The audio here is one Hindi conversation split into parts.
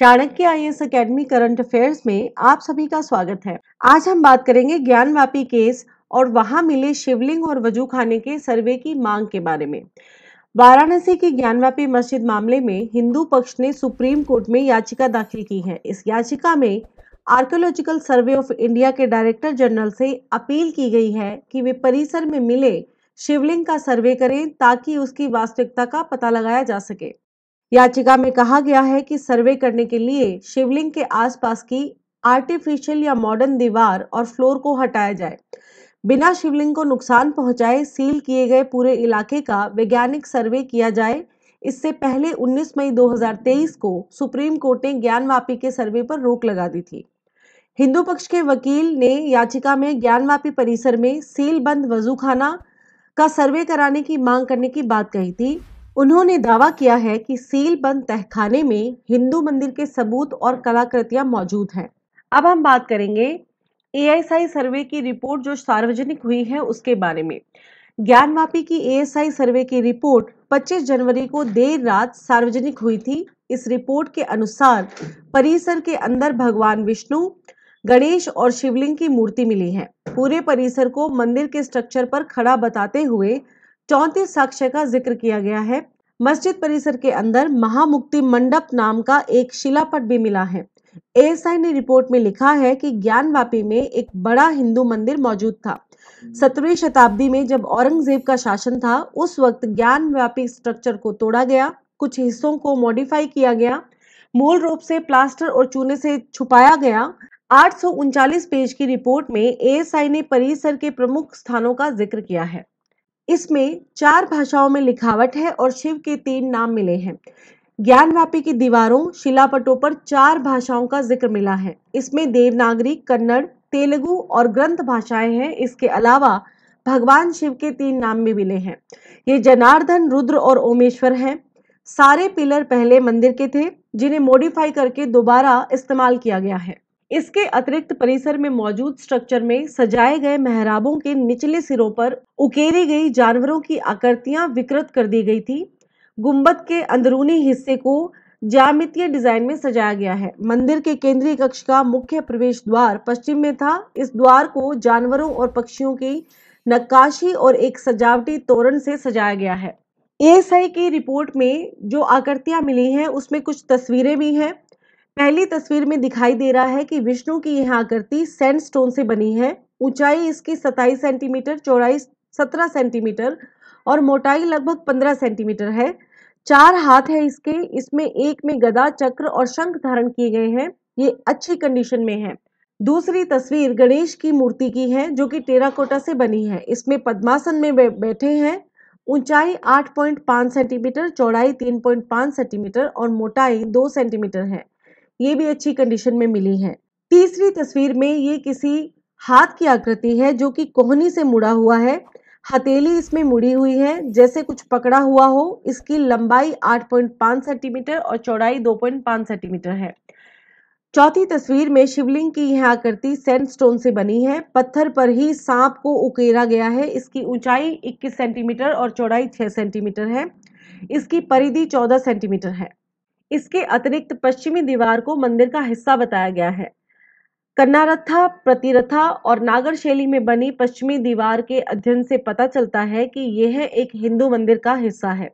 Chanakya I S academy current affairs में आप सभी का स्वागत है आज हम बात करेंगे ज्ञान व्यापी केस और वहां मिले शिवलिंग और वजू खाने के सर्वे की मांग के बारे में वाराणसी की ज्ञानवापी मस्जिद मामले में हिंदू पक्ष ने सुप्रीम कोर्ट में याचिका दाखिल की है इस याचिका में आर्कोलॉजिकल सर्वे ऑफ इंडिया के डायरेक्टर जनरल से अपील की गई है कि वे परिसर में मिले शिवलिंग का सर्वे करें ताकि उसकी वास्तविकता का पता लगाया जा सके याचिका में कहा गया है कि सर्वे करने के लिए शिवलिंग के आसपास की आर्टिफिशियल या मॉडर्न दीवार और फ्लोर को हटाया जाए बिना शिवलिंग को नुकसान पहुंचाए सील किए गए पूरे इलाके का वैज्ञानिक सर्वे किया जाए इससे पहले 19 मई 2023 को सुप्रीम कोर्ट ने ज्ञानवापी के सर्वे पर रोक लगा दी थी हिंदू पक्ष के वकील ने याचिका में ज्ञानवापी परिसर में सील बंद वजूखाना का सर्वे कराने की मांग करने की बात कही थी उन्होंने दावा किया है कि बंद तहखाने में हिंदू मंदिर के सबूत और कलाकृतियां मौजूद हैं अब हम बात करेंगे ए सर्वे की रिपोर्ट जो सार्वजनिक हुई है उसके बारे में ज्ञानवापी की ए सर्वे की रिपोर्ट 25 जनवरी को देर रात सार्वजनिक हुई थी इस रिपोर्ट के अनुसार परिसर के अंदर भगवान विष्णु गणेश और शिवलिंग की मूर्ति मिली है पूरे परिसर को मंदिर के स्ट्रक्चर पर खड़ा बताते हुए चौंतीस साक्ष्य का जिक्र किया गया है मस्जिद परिसर के अंदर महामुक्ति मंडप नाम का एक शिलापट भी मिला है एएसआई ने रिपोर्ट में लिखा है कि ज्ञानवापी में एक बड़ा हिंदू मंदिर मौजूद था सत्रहवीं शताब्दी में जब औरंगजेब का शासन था उस वक्त ज्ञानव्यापी स्ट्रक्चर को तोड़ा गया कुछ हिस्सों को मॉडिफाई किया गया मूल रूप से प्लास्टर और चूने से छुपाया गया आठ पेज की रिपोर्ट में एएसआई ने परिसर के प्रमुख स्थानों का जिक्र किया है इसमें चार भाषाओं में लिखावट है और शिव के तीन नाम मिले हैं ज्ञानवापी की दीवारों शिलापटों पर चार भाषाओं का जिक्र मिला है इसमें देवनागरी कन्नड़ तेलुगु और ग्रंथ भाषाएं हैं इसके अलावा भगवान शिव के तीन नाम भी मिले हैं ये जनार्दन रुद्र और ओमेश्वर हैं सारे पिलर पहले मंदिर के थे जिन्हें मॉडिफाई करके दोबारा इस्तेमाल किया गया है इसके अतिरिक्त परिसर में मौजूद स्ट्रक्चर में सजाए गए मेहराबों के निचले सिरों पर उकेरी गई जानवरों की आकृतियां विकृत कर दी गई थी गुंबद के अंदरूनी हिस्से को जामितीय डिजाइन में सजाया गया है मंदिर के केंद्रीय कक्ष का मुख्य प्रवेश द्वार पश्चिम में था इस द्वार को जानवरों और पक्षियों की नक्काशी और एक सजावटी तोरण से सजाया गया है एएसआई की रिपोर्ट में जो आकृतियां मिली हैं उसमें कुछ तस्वीरें भी हैं पहली तस्वीर में दिखाई दे रहा है कि विष्णु की यह आकृति स्टोन से बनी है ऊंचाई इसकी 27 सेंटीमीटर चौड़ाई 17 सेंटीमीटर और मोटाई लगभग 15 सेंटीमीटर है चार हाथ है इसके इसमें एक में गदा चक्र और शंख धारण किए गए हैं ये अच्छी कंडीशन में है दूसरी तस्वीर गणेश की मूर्ति की है जो कि टेराकोटा से बनी है इसमें पद्मासन में बैठे हैं ऊंचाई 8.5 सेंटीमीटर चौड़ाई 3.5 सेंटीमीटर और मोटाई 2 सेंटीमीटर है ये भी अच्छी कंडीशन में मिली हैं तीसरी तस्वीर में ये किसी हाथ की आकृति है जो कि कोहनी से मुड़ा हुआ है हथेली इसमें मुड़ी हुई है जैसे कुछ पकड़ा हुआ हो इसकी लंबाई 8.5 सेंटीमीटर और चौड़ाई 2.5 सेंटीमीटर है चौथी तस्वीर में शिवलिंग की यह आकृति सैंडस्टोन से बनी है पत्थर पर ही सांप को उकेरा गया है इसकी ऊंचाई 21 सेंटीमीटर और चौड़ाई 6 सेंटीमीटर है इसकी परिधि 14 सेंटीमीटर है इसके अतिरिक्त पश्चिमी दीवार को मंदिर का हिस्सा बताया गया है कन्नारथा प्रतिरथा और नागर शैली में बनी पश्चिमी दीवार के अध्ययन से पता चलता है कि यह एक हिंदू मंदिर का हिस्सा है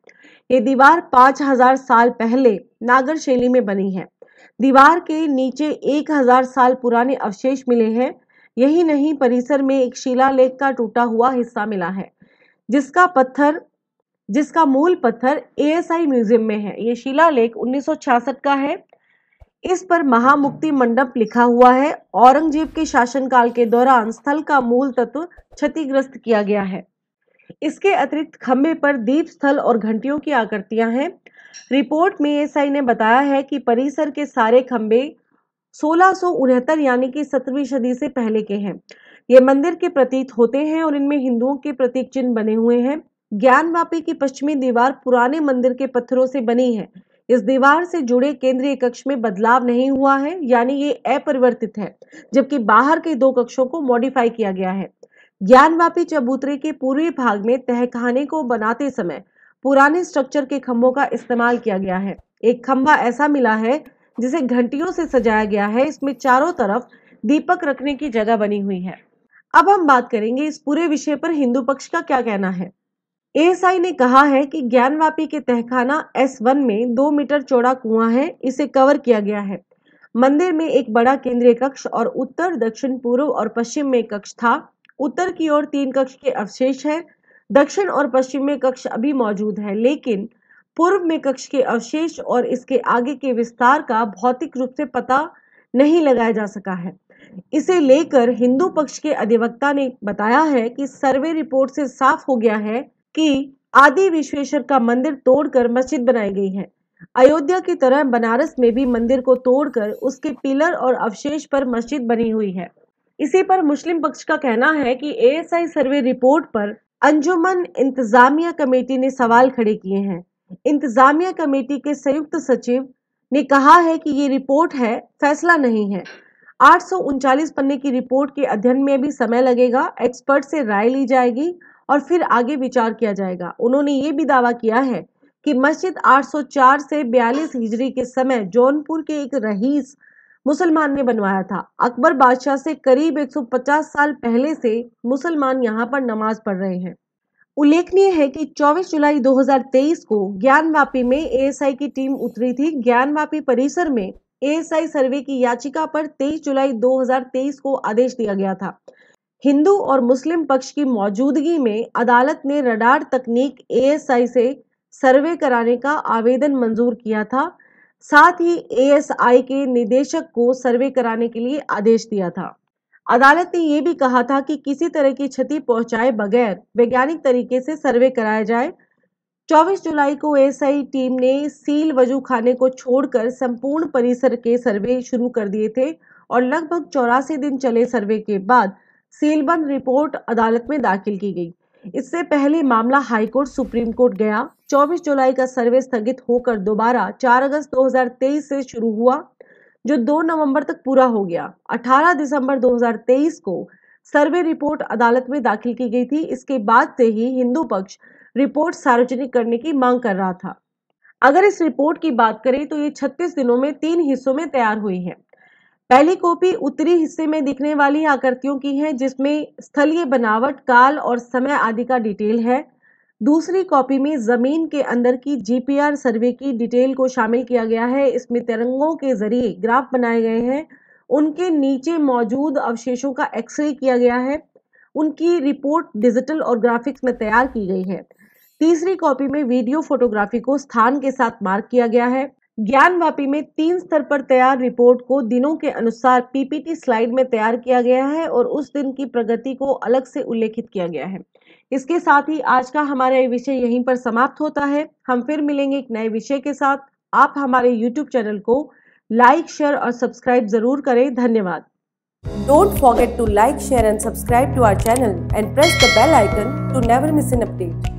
ये दीवार 5000 साल पहले नागर शैली में बनी है दीवार के नीचे 1000 साल पुराने अवशेष मिले हैं यही नहीं परिसर में एक शिलालेख का टूटा हुआ हिस्सा मिला है जिसका पत्थर जिसका मूल पत्थर एएसआई म्यूजियम में है ये शिला लेख उन्नीस का है इस पर महामुक्ति मंडप लिखा हुआ है औरंगजेब के शासनकाल के दौरान स्थल का मूल तत्व क्षतिग्रस्त किया गया है इसके अतिरिक्त खम्भे पर दीप स्थल और घंटियों की आकृतियां हैं रिपोर्ट में एएसआई ने बताया है कि परिसर के सारे खम्भे सोलह यानी कि सत्रहवीं सदी से पहले के हैं ये मंदिर के प्रतीत होते हैं और इनमें हिंदुओं के प्रतीक चिन्ह बने हुए हैं ज्ञान ज्ञानवापी की पश्चिमी दीवार पुराने मंदिर के पत्थरों से बनी है इस दीवार से जुड़े केंद्रीय कक्ष में बदलाव नहीं हुआ है यानी ये अपरिवर्तित है जबकि बाहर के दो कक्षों को मॉडिफाई किया गया है ज्ञानवापी चबूतरे के पूर्वी भाग में तहखाने को बनाते समय पुराने स्ट्रक्चर के खम्भों का इस्तेमाल किया गया है एक खम्भा ऐसा मिला है जिसे घंटियों से सजाया गया है इसमें चारों तरफ दीपक रखने की जगह बनी हुई है अब हम बात करेंगे इस पूरे विषय पर हिंदू पक्ष का क्या कहना है एएसआई ने कहा है कि ज्ञानवापी के तहखाना एस वन में दो मीटर चौड़ा कुआं है इसे कवर किया गया है मंदिर में एक बड़ा केंद्रीय कक्ष और उत्तर दक्षिण पूर्व और पश्चिम में कक्ष था उत्तर की ओर तीन कक्ष के अवशेष हैं दक्षिण और पश्चिम में कक्ष अभी मौजूद है लेकिन पूर्व में कक्ष के अवशेष और इसके आगे के विस्तार का भौतिक रूप से पता नहीं लगाया जा सका है इसे लेकर हिंदू पक्ष के अधिवक्ता ने बताया है कि सर्वे रिपोर्ट से साफ हो गया है कि आदि विश्वेश्वर का मंदिर तोड़कर मस्जिद बनाई गई है अयोध्या की तरह बनारस में भी मंदिर को तोड़कर उसके पिलर और अवशेष पर मस्जिद बनी हुई है इसी पर मुस्लिम पक्ष का कहना है कि एएसआई सर्वे रिपोर्ट पर अंजुमन इंतजामिया कमेटी ने सवाल खड़े किए हैं इंतजामिया कमेटी के संयुक्त सचिव ने कहा है कि ये रिपोर्ट है फैसला नहीं है आठ पन्ने की रिपोर्ट के अध्ययन में भी समय लगेगा एक्सपर्ट से राय ली जाएगी और फिर आगे विचार किया जाएगा उन्होंने ये भी दावा किया है कि मस्जिद 804 से 42 हिजरी के समय जौनपुर के एक रहीस मुसलमान ने बनवाया था अकबर बादशाह से करीब 150 साल पहले से मुसलमान यहाँ पर नमाज पढ़ रहे हैं उल्लेखनीय है कि 24 जुलाई 2023 को ज्ञानवापी में एएसआई की टीम उतरी थी ज्ञानवापी परिसर में एएसआई सर्वे की याचिका पर 23 जुलाई 2023 को आदेश दिया गया था हिंदू और मुस्लिम पक्ष की मौजूदगी में अदालत ने रडार तकनीक एएसआई से सर्वे कराने का आवेदन मंजूर किया था साथ ही एएसआई के निदेशक को सर्वे कराने के लिए आदेश दिया था अदालत ने यह भी कहा था कि किसी तरह की क्षति पहुंचाए बगैर वैज्ञानिक तरीके से सर्वे कराया जाए 24 जुलाई को एएसआई टीम ने सील वजू खाने को छोड़कर संपूर्ण परिसर के सर्वे शुरू कर दिए थे और लगभग चौरासी दिन चले सर्वे के बाद सीलबंद रिपोर्ट अदालत में दाखिल की गई इससे पहले मामला हाईकोर्ट सुप्रीम कोर्ट गया 24 जुलाई का सर्वे स्थगित होकर दोबारा 4 अगस्त 2023 से शुरू हुआ जो 2 नवंबर तक पूरा हो गया 18 दिसंबर 2023 को सर्वे रिपोर्ट अदालत में दाखिल की गई थी इसके बाद से ही हिंदू पक्ष रिपोर्ट सार्वजनिक करने की मांग कर रहा था अगर इस रिपोर्ट की बात करें तो ये 36 दिनों में तीन हिस्सों में तैयार हुई है पहली कॉपी उत्तरी हिस्से में दिखने वाली आकृतियों की है जिसमें स्थलीय बनावट काल और समय आदि का डिटेल है दूसरी कॉपी में जमीन के अंदर की जीपीआर सर्वे की डिटेल को शामिल किया गया है इसमें तिरंगों के जरिए ग्राफ बनाए गए हैं उनके नीचे मौजूद अवशेषों का एक्सरे किया गया है उनकी रिपोर्ट डिजिटल और ग्राफिक्स में तैयार की गई है तीसरी कॉपी में वीडियो फोटोग्राफी को स्थान के साथ मार्क किया गया है ज्ञानवापी में तीन स्तर पर तैयार रिपोर्ट को दिनों के अनुसार पीपीटी स्लाइड में तैयार किया गया है और उस दिन की प्रगति को अलग से उल्लेखित किया गया है इसके साथ ही आज का हमारा ये विषय यहीं पर समाप्त होता है हम फिर मिलेंगे एक नए विषय के साथ आप हमारे यूट्यूब चैनल को लाइक शेयर और सब्सक्राइब जरूर करें धन्यवाद don't forget to like share and subscribe to our channel and press the bell icon to never miss an update